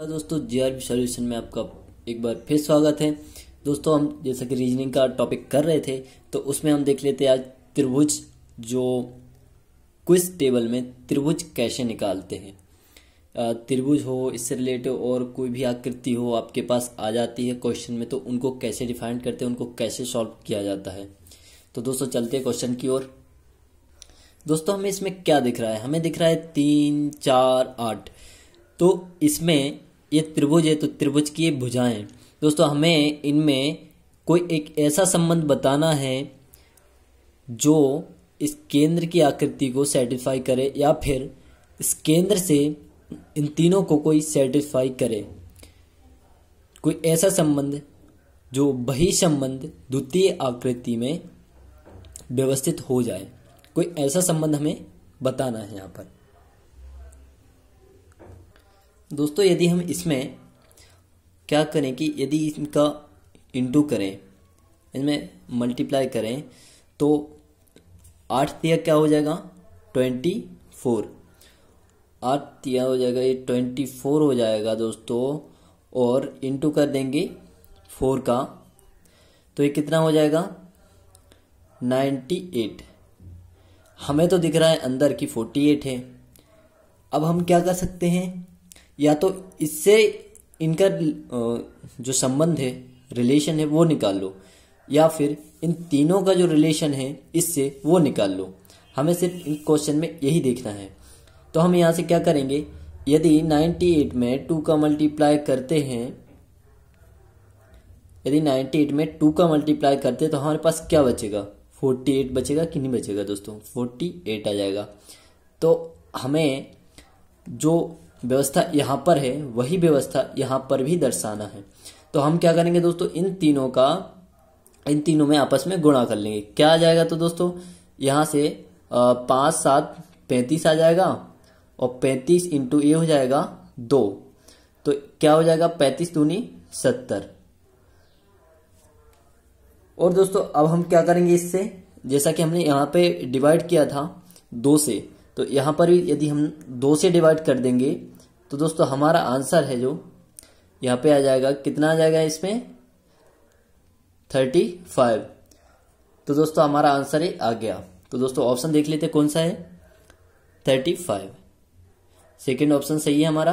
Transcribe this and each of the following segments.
हाँ दोस्तों जे are solution में आपका एक बार फिर स्वागत है दोस्तों हम जैसा कि रीजनिंग का टॉपिक कर रहे थे तो उसमें हम देख लेते आज त्रिभुज जो क्विज टेबल में त्रिभुज कैसे निकालते हैं त्रिभुज हो इससे रिलेटिव और कोई भी आकृति हो आपके पास आ जाती है क्वेश्चन में तो उनको कैसे डिफाइन करते हैं उनको कैसे सॉल्व किया जाता है तो दोस्तों चलते हैं क्वेश्चन की ओर दोस्तों हमें इसमें क्या दिख रहा है हमें दिख रहा है तीन चार आठ तो इसमें ये त्रिभुज है तो त्रिभुज की भुजाएं दोस्तों हमें इनमें कोई एक ऐसा संबंध बताना है जो इस केंद्र की आकृति को सेटिस्फाई करे या फिर इस केंद्र से इन तीनों को कोई सेटिस्फाई करे कोई ऐसा संबंध जो बही संबंध द्वितीय आकृति में व्यवस्थित हो जाए कोई ऐसा संबंध हमें बताना है यहाँ पर दोस्तों यदि हम इसमें क्या करें कि यदि इनका इंटू करें इनमें मल्टीप्लाई करें तो आठ तिया क्या हो जाएगा ट्वेंटी फोर आठ तिया हो जाएगा ये ट्वेंटी फोर हो जाएगा दोस्तों और इंटू कर देंगे फोर का तो ये कितना हो जाएगा नाइन्टी एट हमें तो दिख रहा है अंदर की फोर्टी एट है अब हम क्या कर सकते हैं या तो इससे इनका जो संबंध है रिलेशन है वो निकाल लो या फिर इन तीनों का जो रिलेशन है इससे वो निकाल लो हमें सिर्फ इन क्वेश्चन में यही देखना है तो हम यहाँ से क्या करेंगे यदि 98 में 2 का मल्टीप्लाई करते हैं यदि 98 में 2 का मल्टीप्लाई करते हैं तो हमारे पास क्या बचेगा 48 बचेगा कि नहीं बचेगा दोस्तों 48 आ जाएगा तो हमें जो व्यवस्था यहाँ पर है वही व्यवस्था यहाँ पर भी दर्शाना है तो हम क्या करेंगे दोस्तों इन तीनों का इन तीनों में आपस में गुणा कर लेंगे क्या आ जाएगा तो दोस्तों यहाँ से पाँच सात पैंतीस आ जाएगा और पैंतीस इंटू ये हो जाएगा दो तो क्या हो जाएगा पैंतीस दूनी सत्तर और दोस्तों अब हम क्या करेंगे इससे जैसा कि हमने यहाँ पे डिवाइड किया था दो से तो यहां पर भी यदि हम दो से डिवाइड कर देंगे तो दोस्तों हमारा आंसर है जो यहां पे आ जाएगा कितना आ जाएगा इसमें थर्टी फाइव तो दोस्तों हमारा आंसर ही आ गया तो दोस्तों ऑप्शन देख लेते कौन सा है थर्टी फाइव सेकेंड ऑप्शन सही है हमारा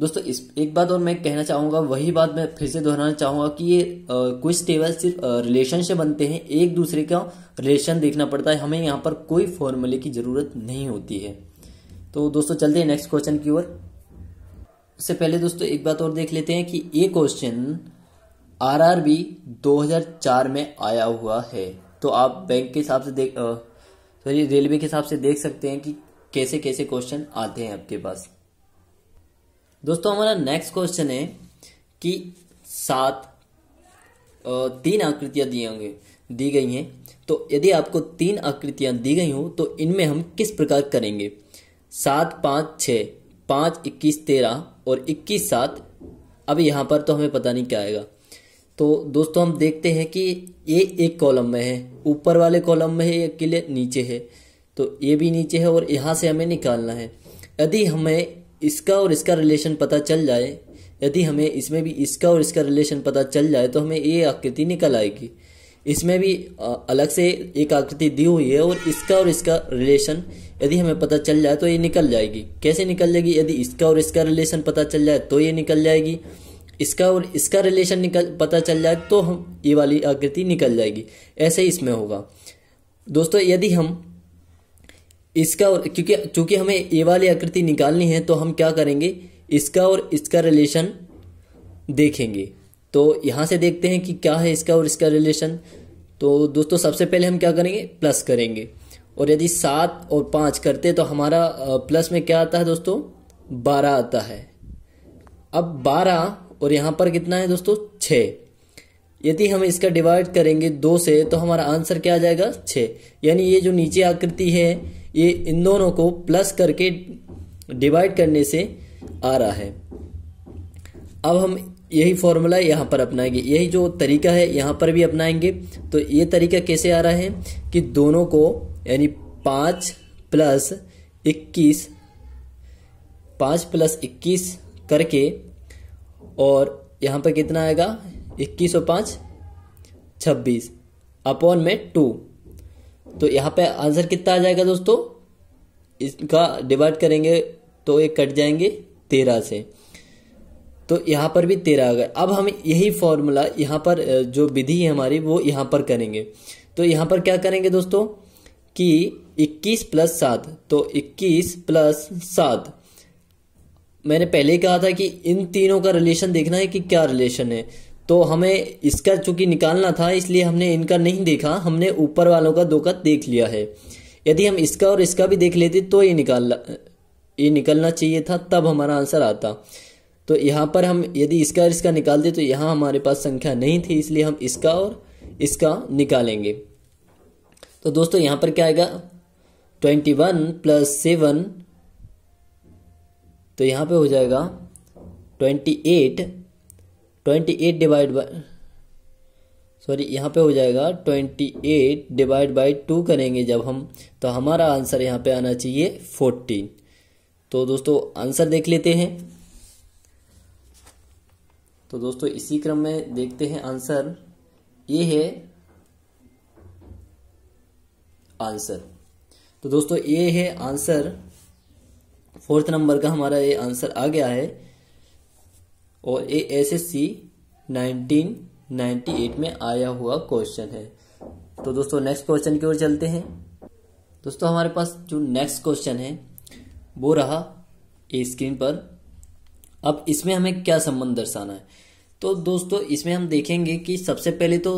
दोस्तों इस एक बात और मैं कहना चाहूंगा वही बात मैं फिर से दोहराना चाहूंगा कि ये कुछ टेबल सिर्फ रिलेशन से बनते हैं एक दूसरे का रिलेशन देखना पड़ता है हमें यहाँ पर कोई फॉर्मूले की ज़रूरत नहीं होती है तो दोस्तों चलते हैं नेक्स्ट क्वेश्चन की ओर उससे पहले दोस्तों एक बात और देख लेते हैं कि ये क्वेश्चन हजार 2004 में आया हुआ है तो आप बैंक के हिसाब से देख सॉरी रेलवे के हिसाब से देख सकते हैं कि कैसे कैसे क्वेश्चन आते हैं आपके पास दोस्तों हमारा नेक्स्ट क्वेश्चन है कि सात तीन आकृतियां दी होंगे दी गई हैं तो यदि आपको तीन आकृतियां दी गई हों तो इनमें हम किस प्रकार करेंगे सात पाँच छ पाँच इक्कीस तेरह और इक्कीस सात अब यहाँ पर तो हमें पता नहीं क्या आएगा तो दोस्तों हम देखते हैं कि ये एक कॉलम में है ऊपर वाले कॉलम में है ये किले नीचे है तो ये भी नीचे है और यहाँ से हमें निकालना है यदि हमें इसका और इसका रिलेशन पता चल जाए यदि हमें इसमें भी इसका और इसका रिलेशन पता चल जाए तो हमें ये आकृति निकल आएगी इसमें भी अलग से एक आकृति दी हुई है और इसका और इसका रिलेशन यदि हमें पता चल जाए तो ये निकल जाएगी कैसे निकल जाएगी यदि इसका और इसका रिलेशन पता चल जाए तो ये निकल जाएगी इसका और इसका रिलेशन निकल पता चल जाए तो हम ये वाली आकृति निकल जाएगी ऐसे ही इसमें होगा दोस्तों यदि हम इसका और क्योंकि चूंकि हमें ए वाली आकृति निकालनी है तो हम क्या करेंगे इसका और इसका रिलेशन देखेंगे तो यहां से देखते हैं कि क्या है इसका और इसका रिलेशन तो दोस्तों सबसे पहले हम क्या करेंगे प्लस करेंगे और यदि सात और पांच करते तो हमारा प्लस में क्या आता है दोस्तों बारह आता है अब बारह और यहाँ पर कितना है दोस्तों छ यदि हम इसका डिवाइड करेंगे दो से तो हमारा आंसर क्या आ जाएगा छः यानी ये जो नीचे आकृति है ये इन दोनों को प्लस करके डिवाइड करने से आ रहा है अब हम यही फॉर्मूला यहाँ पर अपनाएंगे यही जो तरीका है यहाँ पर भी अपनाएंगे तो ये तरीका कैसे आ रहा है कि दोनों को यानी पाँच प्लस इक्कीस पाँच प्लस इक्कीस करके और यहाँ पर कितना आएगा इक्कीस और पाँच छब्बीस अपॉन में टू तो यहाँ पे आंसर कितना आ जाएगा दोस्तों इसका डिवाइड करेंगे तो ये कट जाएंगे तेरह से तो यहाँ पर भी तेरह आ गए अब हम यही फॉर्मूला यहाँ पर जो विधि है हमारी वो यहाँ पर करेंगे तो यहाँ पर क्या करेंगे दोस्तों कि 21 प्लस सात तो 21 प्लस सात मैंने पहले कहा था कि इन तीनों का रिलेशन देखना है कि क्या रिलेशन है तो हमें इसका चूंकि निकालना था इसलिए हमने इनका नहीं देखा हमने ऊपर वालों का दो का देख लिया है यदि हम इसका और इसका भी देख लेते तो ये निकालना ये निकलना चाहिए था तब हमारा आंसर आता तो यहाँ पर हम यदि इसका और इसका निकालते तो यहाँ हमारे पास संख्या नहीं थी इसलिए हम इसका और इसका निकालेंगे तो दोस्तों यहाँ पर क्या आएगा ट्वेंटी वन प्लस सेवन तो यहाँ पे हो जाएगा twenty eight twenty eight divide by sorry यहाँ पे हो जाएगा twenty eight divide by two करेंगे जब हम तो हमारा आंसर यहाँ पे आना चाहिए फोर्टीन तो दोस्तों आंसर देख लेते हैं तो दोस्तों इसी क्रम में देखते हैं आंसर ये है आंसर तो दोस्तों ये है आंसर फोर्थ नंबर का हमारा ये आंसर आ गया है और ये नाइनटी एट में आया हुआ क्वेश्चन है तो दोस्तों नेक्स्ट क्वेश्चन की ओर चलते हैं दोस्तों हमारे पास जो नेक्स्ट क्वेश्चन है वो रहा स्क्रीन पर अब इसमें हमें क्या संबंध दर्शाना है तो दोस्तों इसमें हम देखेंगे कि सबसे पहले तो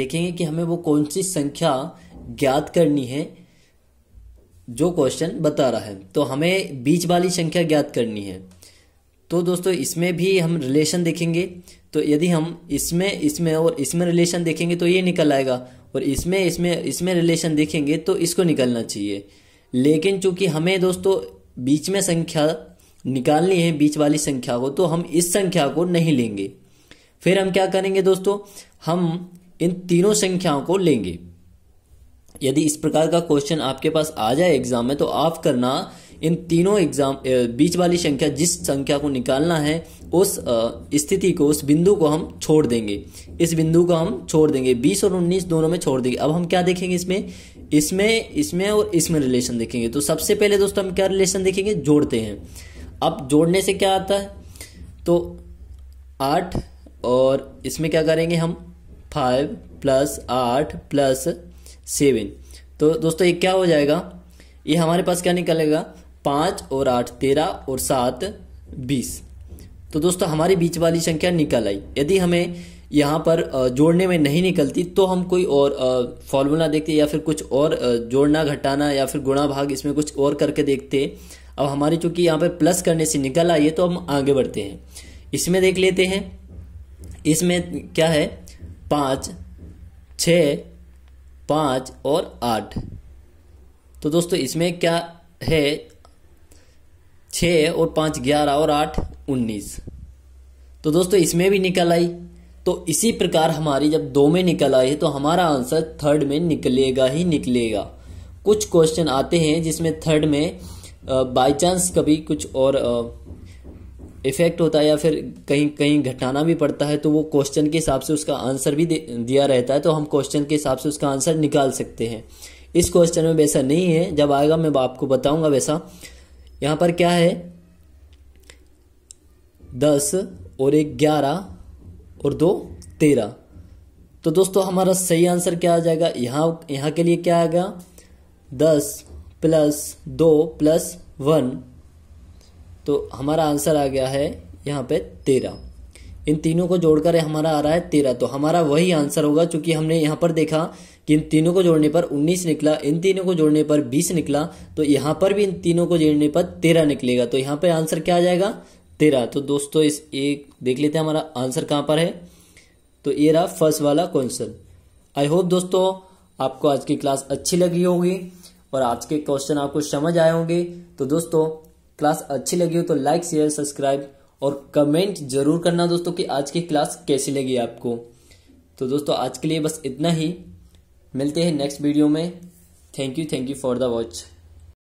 देखेंगे कि हमें वो कौन सी संख्या ज्ञात करनी है जो क्वेश्चन बता रहा है तो हमें बीच वाली संख्या ज्ञात करनी है तो दोस्तों इसमें भी हम रिलेशन देखेंगे तो यदि हम इसमें इसमें और इसमें रिलेशन देखेंगे तो ये निकल आएगा और इसमें इसमें इसमें रिलेशन देखेंगे तो इसको निकलना चाहिए लेकिन चूंकि हमें दोस्तों बीच में संख्या निकालनी है बीच वाली संख्या को तो हम इस संख्या को नहीं लेंगे फिर हम क्या करेंगे दोस्तों हम इन तीनों संख्याओं को लेंगे यदि इस प्रकार का क्वेश्चन आपके पास आ जाए एग्जाम में तो आप करना इन तीनों एग्जाम बीच वाली संख्या जिस संख्या को निकालना है उस स्थिति को उस बिंदु को हम छोड़ देंगे इस बिंदु को हम छोड़ देंगे बीस और उन्नीस दोनों में छोड़ देंगे अब हम क्या देखेंगे इसमें इसमें इसमें और इसमें रिलेशन देखेंगे तो सबसे पहले दोस्तों हम क्या रिलेशन देखेंगे जोड़ते हैं अब जोड़ने से क्या आता है तो आठ और इसमें क्या करेंगे हम फाइव प्लस आठ प्लस सेवन तो दोस्तों ये क्या हो जाएगा ये हमारे पास क्या निकलेगा पाँच और आठ तेरह और सात बीस तो दोस्तों हमारी बीच वाली संख्या निकल आई यदि हमें यहाँ पर जोड़ने में नहीं निकलती तो हम कोई और फॉर्मूला देखते या फिर कुछ और जोड़ना घटाना या फिर गुणा भाग इसमें कुछ और करके देखते अब हमारी चूंकि यहाँ पर प्लस करने से निकल आई है तो हम आगे बढ़ते हैं इसमें देख लेते हैं इसमें क्या है पाँच छ पाँच और आठ तो दोस्तों इसमें क्या है छः और पाँच ग्यारह और आठ उन्नीस तो दोस्तों इसमें भी निकल आई तो इसी प्रकार हमारी जब दो में निकल आई है तो हमारा आंसर थर्ड में निकलेगा ही निकलेगा कुछ क्वेश्चन आते हैं जिसमें थर्ड में बाय चांस कभी कुछ और इफेक्ट होता है या फिर कहीं कहीं घटाना भी पड़ता है तो वो क्वेश्चन के हिसाब से उसका आंसर भी दिया रहता है तो हम क्वेश्चन के हिसाब से उसका आंसर निकाल सकते हैं इस क्वेश्चन में वैसा नहीं है जब आएगा मैं आपको बताऊंगा वैसा यहाँ पर क्या है दस और एक ग्यारह और दो तेरह तो दोस्तों हमारा सही आंसर क्या आ जाएगा यहाँ यहाँ के लिए क्या आएगा दस प्लस दो प्लस वन तो हमारा आंसर आ गया है यहाँ पे तेरह इन तीनों को जोड़कर हमारा आ रहा है तेरह तो हमारा वही आंसर होगा चूंकि हमने यहाँ पर देखा कि इन तीनों को जोड़ने पर उन्नीस निकला इन तीनों को जोड़ने पर बीस निकला तो यहाँ पर भी इन तीनों को जोड़ने पर तेरह निकलेगा तो यहाँ पर आंसर क्या आ जाएगा तेरह तो दोस्तों इस एक देख लेते हैं हमारा आंसर कहाँ पर है तो ये रहा फर्स्ट वाला क्वेश्चन आई होप दोस्तों आपको आज की क्लास अच्छी लगी होगी और आज के क्वेश्चन आपको समझ आए होंगे तो दोस्तों क्लास अच्छी लगी हो तो लाइक शेयर सब्सक्राइब और कमेंट जरूर करना दोस्तों कि आज की क्लास कैसी लगी आपको तो दोस्तों आज के लिए बस इतना ही मिलते हैं नेक्स्ट वीडियो में thank you thank you for the watch